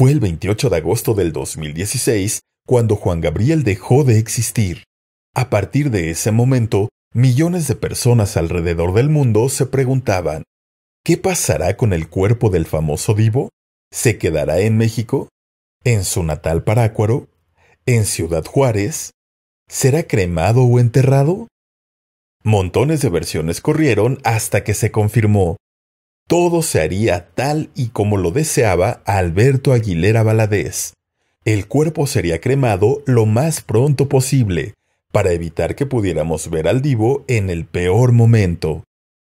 Fue el 28 de agosto del 2016 cuando Juan Gabriel dejó de existir. A partir de ese momento, millones de personas alrededor del mundo se preguntaban, ¿qué pasará con el cuerpo del famoso divo? ¿Se quedará en México? ¿En su natal Parácuaro? ¿En Ciudad Juárez? ¿Será cremado o enterrado? Montones de versiones corrieron hasta que se confirmó todo se haría tal y como lo deseaba Alberto Aguilera Valadez. El cuerpo sería cremado lo más pronto posible, para evitar que pudiéramos ver al divo en el peor momento.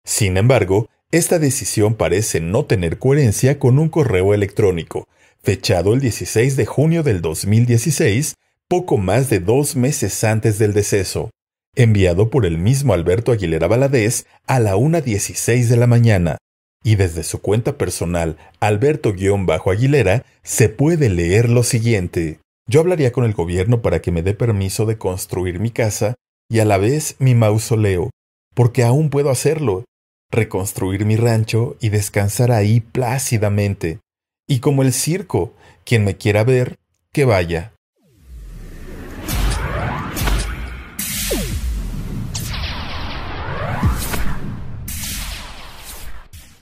Sin embargo, esta decisión parece no tener coherencia con un correo electrónico, fechado el 16 de junio del 2016, poco más de dos meses antes del deceso, enviado por el mismo Alberto Aguilera Valadez a la 1.16 de la mañana, y desde su cuenta personal, Alberto-Aguilera, se puede leer lo siguiente. Yo hablaría con el gobierno para que me dé permiso de construir mi casa y a la vez mi mausoleo, porque aún puedo hacerlo, reconstruir mi rancho y descansar ahí plácidamente. Y como el circo, quien me quiera ver, que vaya.